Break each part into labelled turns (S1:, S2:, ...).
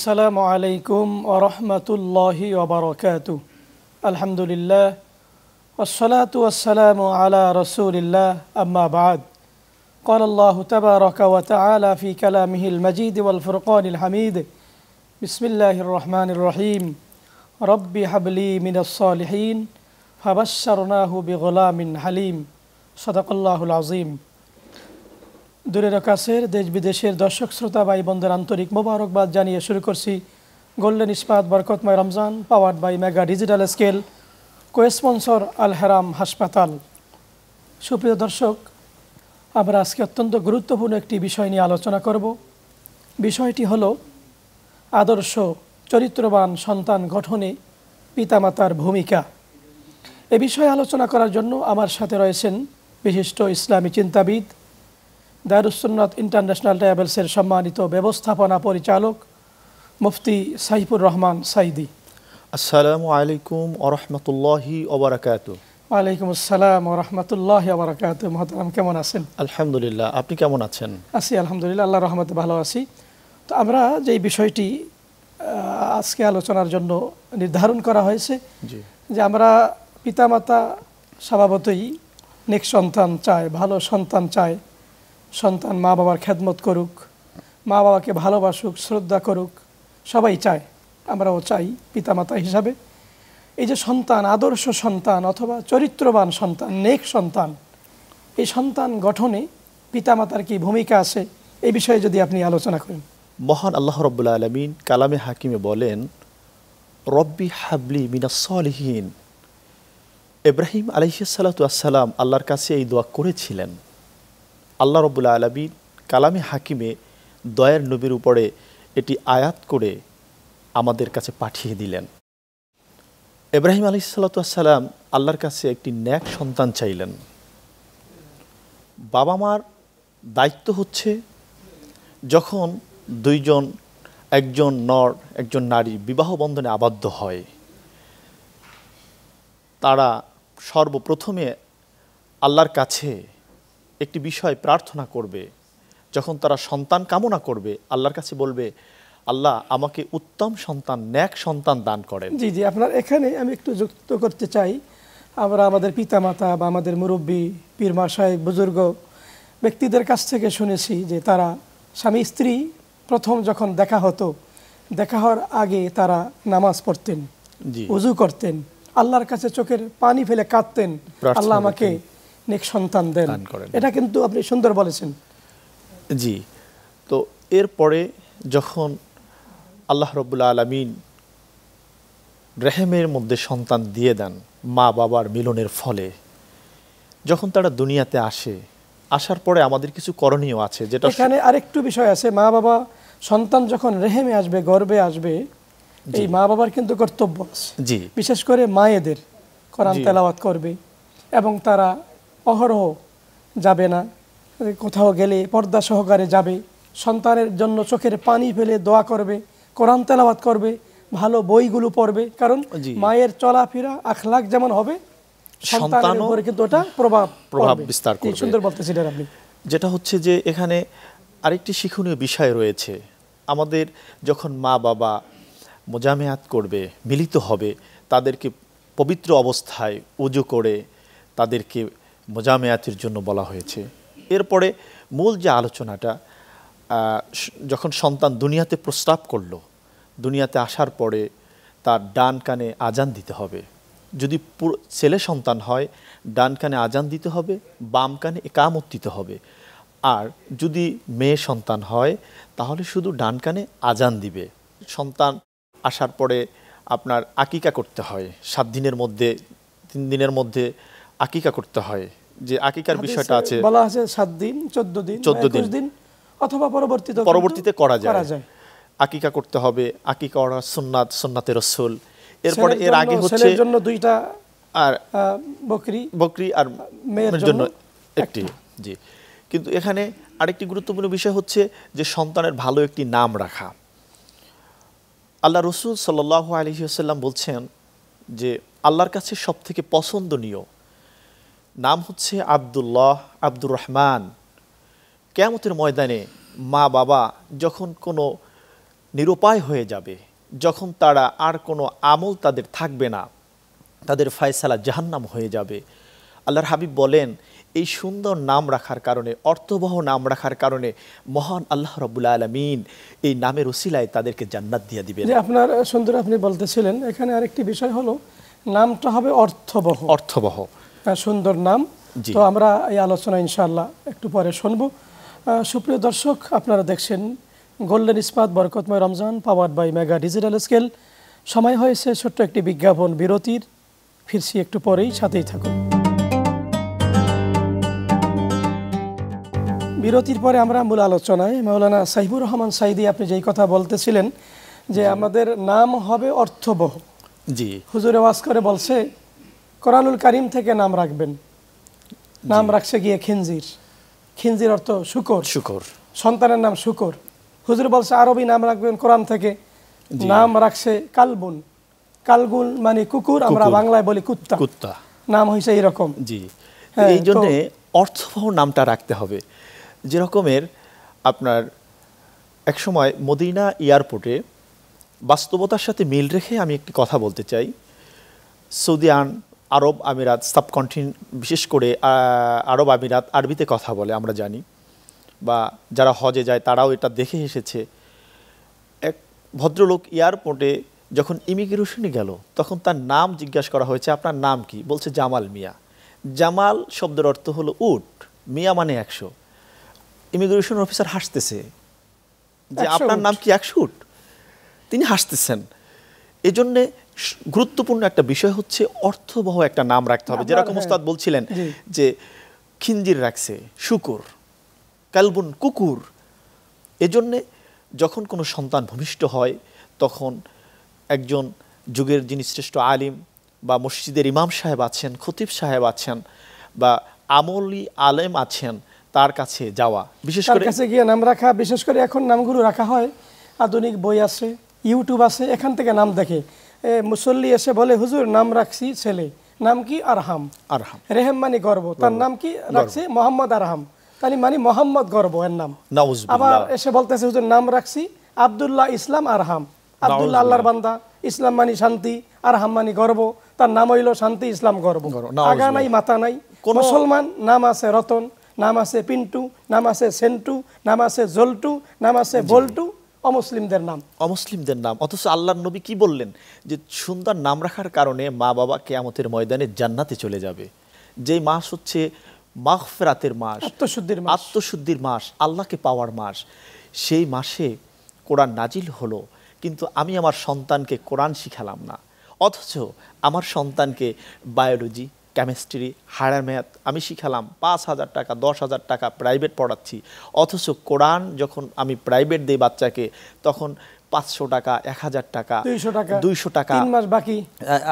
S1: السلام عليكم ورحمة الله وبركاته الحمد لله والصلاة والسلام على رسول الله أما بعد قال الله تبارك وتعالى في كلامه المجيد والفرقان الحميد بسم الله الرحمن الرحيم رب هب لي من الصالحين فبشرناه بغلام حليم صدق الله العظيم দূরের কাছের দেশ বিদেশের দর্শক শ্রোতা ভাই বন্ধের আন্তরিক মোবারকবাদ জানিয়ে শুরু করছি গোল্ডেন ইস্পাত বরকতময় Ramzan powered by mega digital scale cosponsor Al Haram হাসপাতাল সুপ্রিয় দর্শক আমরা আজকে অত্যন্ত গুরুত্বপূর্ণ একটি বিষয় নিয়ে আলোচনা করব বিষয়টি হল আদর্শ চরিত্রবান সন্তান গঠনে পিতামাতার ভূমিকা এ বিষয়ে আলোচনা করার জন্য আমার সাথে রয়েছেন বিশিষ্ট ইসলামী চিন্তাবিদ দারুসুন্নত ইন্টারন্যাশনাল ট্রাভেলসের সম্মানিত ব্যবস্থাপনা পরিচালক মুফতি সাইফুর
S2: রহমান সাইদি আসসালামু আলাইকুম আরহামতুল্লাহি ওবরাকাত ওয়ালাইকুম আসসালাম রহমতুল্লাহ আবরাকাত মহতারাম কেমন আছেন আলহামদুলিল্লাহ আপনি কেমন আছেন
S1: আছি আলহামদুলিল্লাহ আল্লাহ রহমতে ভালো আছি তো আমরা যে বিষয়টি আজকে আলোচনার জন্য নির্ধারণ করা হয়েছে যে আমরা পিতামাতা স্বভাবতই নেক সন্তান চায় ভালো সন্তান চায় সন্তান মা বাবার খেদমত করুক মা বাবাকে ভালোবাসুক শ্রদ্ধা করুক সবাই চায় আমরাও চাই পিতামাতা হিসাবে এই যে সন্তান আদর্শ সন্তান অথবা চরিত্রবান সন্তান নেক সন্তান এই সন্তান গঠনে পিতামাতার কি ভূমিকা আছে এই বিষয়ে যদি আপনি আলোচনা করেন
S2: মহান আল্লাহ রব্বুল্লা আলমিন কালামে হাকিমে বলেন রব্বি হাবলি মিনাসলহীন ইব্রাহিম আলহিসাল্লাতু আল্লাহর কাছে এই দোয়া করেছিলেন আল্লাহ রবুল্লা আলমী কালামি হাকিমে দয়ার নবীর উপরে এটি আয়াত করে আমাদের কাছে পাঠিয়ে দিলেন ইব্রাহিম আলি সাল্লাতাম আল্লাহর কাছে একটি ন্যাক সন্তান চাইলেন বাবা মার দায়িত্ব হচ্ছে যখন দুইজন একজন নর একজন নারী বিবাহ বন্ধনে আবদ্ধ হয় তারা সর্বপ্রথমে আল্লাহর কাছে একটি বিষয় প্রার্থনা করবে যখন তারা সন্তান কামনা করবে আল্লাহর কাছে বলবে আল্লাহ আমাকে উত্তম সন্তান ন্যাক সন্তান দান করেন জি জি
S1: আপনার এখানে আমি একটু যুক্ত করতে চাই আমরা আমাদের পিতামাতা বা আমাদের মুরব্বী পীরমা বুজুর্গ ব্যক্তিদের কাছ থেকে শুনেছি যে তারা স্বামী স্ত্রী প্রথম যখন দেখা হতো দেখা হওয়ার আগে তারা নামাজ পড়তেন উজু করতেন আল্লাহর কাছে চোখের পানি ফেলে কাঁদতেন আল্লাহ আমাকে নেক সন্তান দেন এটা কিন্তু আপনি সুন্দর বলেছেন
S2: জি তো এরপরে যখন আল্লাহ রবুল্লা আলমিন রেহেমের মধ্যে সন্তান দিয়ে দেন মা বাবার মিলনের ফলে যখন তারা দুনিয়াতে আসে আসার পরে আমাদের কিছু করণীয় আছে যেটা এখানে
S1: আরেকটু বিষয় আছে মা বাবা সন্তান যখন রেহেমে আসবে গর্বে আসবে এই মা বাবার কিন্তু কর্তব্য আছে জি বিশেষ করে মায়েদের
S2: কোরআন তেলাওয়াত
S1: করবে এবং তারা অহরহ যাবে না কোথাও গেলে পর্দা সহকারে যাবে সন্তানের জন্য চোখের পানি ফেলে দোয়া করবে কোরআন তেলাবাদ করবে ভালো বইগুলো পড়বে কারণ মায়ের চলাফেরা আখলাখ যেমন হবে প্রভাব প্রভাব বিস্তার করবে সুন্দর
S2: আপনি যেটা হচ্ছে যে এখানে আরেকটি শিক্ষণীয় বিষয় রয়েছে আমাদের যখন মা বাবা মোজামেয়াত করবে মিলিত হবে তাদেরকে পবিত্র অবস্থায় উজু করে তাদেরকে মোজামেয়াতির জন্য বলা হয়েছে এরপরে মূল যে আলোচনাটা যখন সন্তান দুনিয়াতে প্রস্তাব করলো দুনিয়াতে আসার পরে তার ডান কানে আজান দিতে হবে যদি ছেলে সন্তান হয় ডান কানে আজান দিতে হবে বাম কানে একামত দিতে হবে আর যদি মেয়ে সন্তান হয় তাহলে শুধু ডান কানে আজান দিবে সন্তান আসার পরে আপনার আকিকা করতে হয় সাত দিনের মধ্যে তিন দিনের মধ্যে আকিকা করতে হয় যে আকিকার বিষয়টা আছে বলা
S1: আছে সাত দিন চোদ্দ দিন চোদ্দ দিন দিন অথবা পরবর্তীতে পরবর্তীতে করা যায়
S2: আকিকা করতে হবে আকিকা করা সোননাথ সোননাথের রাসূল এরপরে এর আগে হচ্ছে জন্য দুইটা আর বকরি বকরি আর মেয়ের জন্য একটি জি কিন্তু এখানে আরেকটি গুরুত্বপূর্ণ বিষয় হচ্ছে যে সন্তানের ভালো একটি নাম রাখা আল্লাহ রসুল সাল্লাহ আলহিহাসাল্লাম বলছেন যে আল্লাহর কাছে সব থেকে পছন্দনীয় নাম হচ্ছে আবদুল্লাহ আব্দুর রহমান কেমতের ময়দানে মা বাবা যখন কোনো নিরুপায় হয়ে যাবে যখন তারা আর কোনো আমল তাদের থাকবে না তাদের ফায়সালা জাহান্নাম হয়ে যাবে আল্লাহর হাবিব বলেন এই সুন্দর নাম রাখার কারণে অর্থবহ নাম রাখার কারণে মহান আল্লাহ রবুল্লা আলমিন এই নামের ওসিলায় তাদেরকে জান্নাত দিয়ে দিবেন
S1: আপনার সুন্দর আপনি বলতেছিলেন এখানে আরেকটি বিষয় হলো নামটা হবে অর্থবহ অর্থবহ সুন্দর নাম তো আমরা এই আলোচনা ইনশাল্লাহ একটু পরে শুনব সুপ্রিয় দর্শক আপনারা দেখছেন গোল্ডেন ইস্পাত বরকতময় Ramzan power by mega digital scale সময় হয়েছে ছোট্ট একটি বিজ্ঞাপন বিরতির ফিরছি একটু পরেই সাথেই থাকুন বিরতির পরে আমরা মূল আলোচনায় মৌলানা সাহিবুর রহমান সাইদি আপনি যেই কথা বলতেছিলেন যে আমাদের নাম হবে অর্থবহ জি হুজুরে ওয়াজ করে বলছে কোরআনুল করিম থেকে নাম রাখবেন নাম রাখছে গিয়ে খিনজির খিনজির অর্থ শুকর শুকর সন্তানের নাম শুকর হুজুর বলছে আরবি নাম রাখবেন কোরআন থেকে নাম রাখছে কালবুন কালগুন মানে কুকুর আমরা বাংলায় বলি কুত্তা
S2: কুত্তা নাম হয়েছে এইরকম জি হ্যাঁ, এই জন্যে অর্থবহ নামটা রাখতে হবে যেরকমের আপনার একসময় মদিনা এয়ারপোর্টে বাস্তবতার সাথে মিল রেখে আমি একটি কথা বলতে চাই আন আরব আমিরাত সাবকন্টিন বিশেষ করে আরব আমিরাত আরবিতে কথা বলে আমরা জানি বা যারা হজে যায় তারাও এটা দেখে এসেছে এক ভদ্রলোক এয়ারপোর্টে যখন ইমিগ্রেশনে গেল তখন তার নাম জিজ্ঞাসা করা হয়েছে আপনার নাম কি বলছে জামাল মিয়া জামাল শব্দের অর্থ হলো উট মিয়া মানে একশো ইমিগ্রেশন অফিসার হাসতেছে যে আপনার নাম কি একশো উট তিনি হাসতেছেন এজন্যে গুরুত্বপূর্ণ একটা বিষয় হচ্ছে অর্থবহ একটা নাম রাখতে হবে যেরকম হ্যাঁ। উস্তাদ বলছিলেন যে খিঞ্জির রাখছে শুকুর কালবুন কুকুর এজন্যে যখন কোনো সন্তান ভূমিষ্ঠ হয় তখন একজন যুগের যিনি শ্রেষ্ঠ আলিম বা মসজিদের ইমাম সাহেব আছেন খতিব সাহেব আছেন বা আমলি আলেম আছেন তার কাছে যাওয়া বিশেষ করে কাছে
S1: গিয়ে নাম রাখা বিশেষ করে এখন নামগুলো রাখা হয় আধুনিক বই আছে ইউটিউব আছে এখান থেকে নাম দেখে মুসল্লি এসে বলে হুজুর নাম রাখছি ছেলে নাম কি আরহাম আরহাম রেহেম মানে গর্ব তার নাম কি রাখছি মোহাম্মদ আরহাম তাহলে মানে মোহাম্মদ গর্ব এর নাম আবার এসে বলতেছে হুজুর নাম রাখছি আবদুল্লাহ ইসলাম আরহাম আবদুল্লাহ আল্লাহর বান্দা ইসলাম মানে শান্তি আরহাম মানে গর্ব তার নাম হইল শান্তি ইসলাম গর্ব আগা নাই মাথা নাই মুসলমান নাম আছে রতন নাম আছে পিন্টু নাম আছে সেন্টু নাম আছে জলটু নাম আছে বল্টু অমুসলিমদের নাম
S2: অমুসলিমদের নাম অথচ আল্লাহ নবী কি বললেন যে সুন্দর নাম রাখার কারণে মা বাবা কেয়ামতের ময়দানে জান্নাতে চলে যাবে যে মাস হচ্ছে মাহফেরাতের মাস আত্মশুদ্ধির মাস আত্মশুদ্ধির মাস আল্লাহকে পাওয়ার মাস সেই মাসে কোরআন নাজিল হলো কিন্তু আমি আমার সন্তানকে কোরআন শিখালাম না অথচ আমার সন্তানকে বায়োলজি কেমিস্ট্রি হাড়ার ম্যাথ আমি শিখালাম পাঁচ হাজার টাকা দশ হাজার টাকা প্রাইভেট পড়াচ্ছি অথচ কোরআন যখন আমি প্রাইভেট দিই বাচ্চাকে তখন পাঁচশো টাকা এক হাজার টাকা দুইশো টাকা দুইশো টাকা মাস বাকি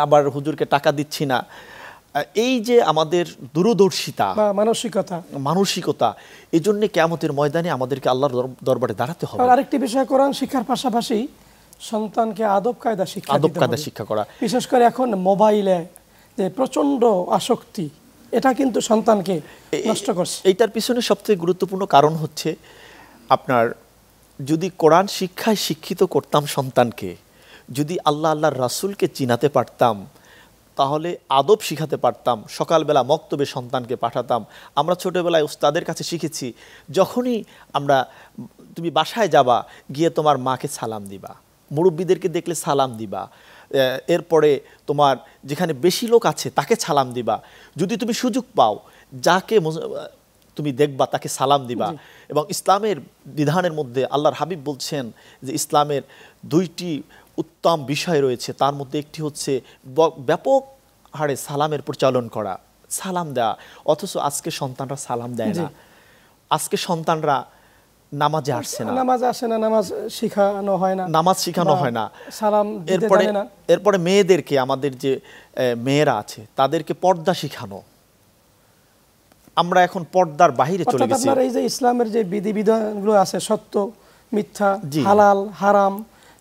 S2: আবার হুজুরকে টাকা দিচ্ছি না এই যে আমাদের দূরদর্শিতা মানসিকতা মানসিকতা এই জন্য কেমতের ময়দানে আমাদেরকে আল্লাহর দরবারে দাঁড়াতে হবে আরেকটি
S1: বিষয় কোরআন শিক্ষার পাশাপাশি সন্তানকে আদব কায়দা শিক্ষা আদব কায়দা শিক্ষা করা বিশেষ করে এখন মোবাইলে প্রচণ্ড আসক্তি
S2: এটা কিন্তু সন্তানকে নষ্ট করছে এইটার পিছনে সবচেয়ে গুরুত্বপূর্ণ কারণ হচ্ছে আপনার যদি কোরআন শিক্ষায় শিক্ষিত করতাম সন্তানকে যদি আল্লাহ আল্লাহর রাসুলকে চিনাতে পারতাম তাহলে আদব শিখাতে পারতাম সকালবেলা মক্তবে সন্তানকে পাঠাতাম আমরা ছোটোবেলায় উস্তাদের কাছে শিখেছি যখনই আমরা তুমি বাসায় যাবা গিয়ে তোমার মাকে সালাম দিবা মুরব্বীদেরকে দেখলে সালাম দিবা এরপরে তোমার যেখানে বেশি লোক আছে তাকে সালাম দিবা যদি তুমি সুযোগ পাও যাকে তুমি দেখবা তাকে সালাম দিবা এবং ইসলামের বিধানের মধ্যে আল্লাহর হাবিব বলছেন যে ইসলামের দুইটি উত্তম বিষয় রয়েছে তার মধ্যে একটি হচ্ছে ব্যাপক হারে সালামের প্রচলন করা সালাম দেওয়া অথচ আজকে সন্তানরা সালাম দেয় না আজকে সন্তানরা নামাজে আসছে না
S1: নামাজ আসে না নামাজ শেখানো হয় না নামাজ শেখানো হয় না সালাম এরপরে
S2: এরপরে মেয়েদেরকে আমাদের যে মেয়েরা আছে তাদেরকে পর্দা শেখানো আমরা এখন পর্দার বাহিরে চলে গেছি আপনার এই যে
S1: ইসলামের যে বিধিবিধানগুলো আছে সত্য মিথ্যা হালাল হারাম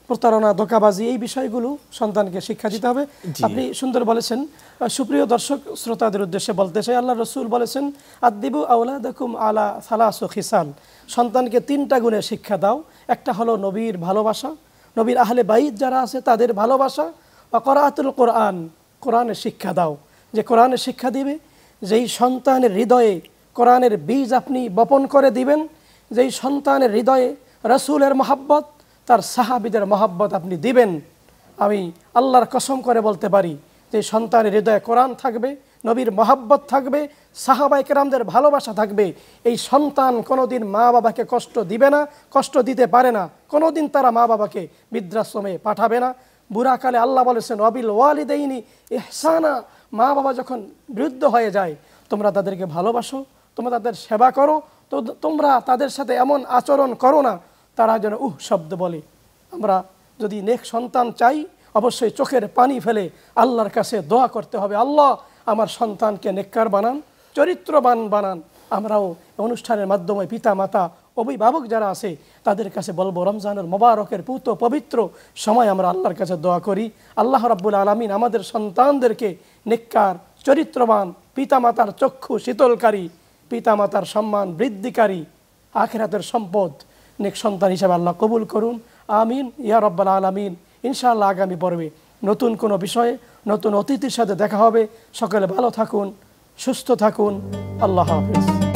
S1: প্রতারণা ধোকাবাজি এই বিষয়গুলো সন্তানকে শিক্ষা দিতে হবে আপনি সুন্দর বলেছেন সুপ্রিয় দর্শক শ্রোতাদের উদ্দেশ্যে বলতে চাই আল্লাহ রসুল বলেছেন আদিবু আউলা দেখুম আলা সালাস খিসান সন্তানকে তিনটা গুণে শিক্ষা দাও একটা হলো নবীর ভালোবাসা নবীর আহলে বাইদ যারা আছে তাদের ভালোবাসা বা করাতুল কোরআন কোরআনের শিক্ষা দাও যে কোরআনের শিক্ষা দিবে যেই সন্তানের হৃদয়ে কোরআনের বীজ আপনি বপন করে দিবেন যেই সন্তানের হৃদয়ে রসুলের মহাব্বত তার সাহাবিদের মহাব্বত আপনি দিবেন আমি আল্লাহর কসম করে বলতে পারি যে সন্তানের হৃদয়ে কোরআন থাকবে নবীর মহাব্বত থাকবে সাহাবাইকেরামদের ভালোবাসা থাকবে এই সন্তান কোনোদিন মা বাবাকে কষ্ট দিবে না কষ্ট দিতে পারে না কোনোদিন তারা মা বাবাকে বৃদ্ধাশ্রমে পাঠাবে না বুড়াকালে আল্লাহ বলেছেন অবিল ওয়ালিদেইনি এহসানা মা বাবা যখন বৃদ্ধ হয়ে যায় তোমরা তাদেরকে ভালোবাসো তোমরা তাদের সেবা করো তো তোমরা তাদের সাথে এমন আচরণ করো না তারা যেন উহ শব্দ বলে আমরা যদি নেক সন্তান চাই অবশ্যই চোখের পানি ফেলে আল্লাহর কাছে দোয়া করতে হবে আল্লাহ আমার সন্তানকে নেককার বানান চরিত্রবান বানান আমরাও অনুষ্ঠানের মাধ্যমে পিতা মাতা অভিভাবক যারা আছে তাদের কাছে বলবো রমজানের মোবারকের পুত পবিত্র সময় আমরা আল্লাহর কাছে দোয়া করি আল্লাহ রব্বুল আলমিন আমাদের সন্তানদেরকে নেককার চরিত্রবান পিতামাতার চক্ষু শীতলকারী পিতামাতার সম্মান বৃদ্ধিকারী আখেরাতের সম্পদ নেক সন্তান হিসাবে আল্লাহ কবুল করুন আমিন ইয়া রব্বাল আলমিন ইনশাআল্লাহ আগামী পর্বে নতুন কোনো বিষয়ে নতুন অতিথির সাথে দেখা হবে সকলে ভালো থাকুন সুস্থ থাকুন আল্লাহ হাফিজ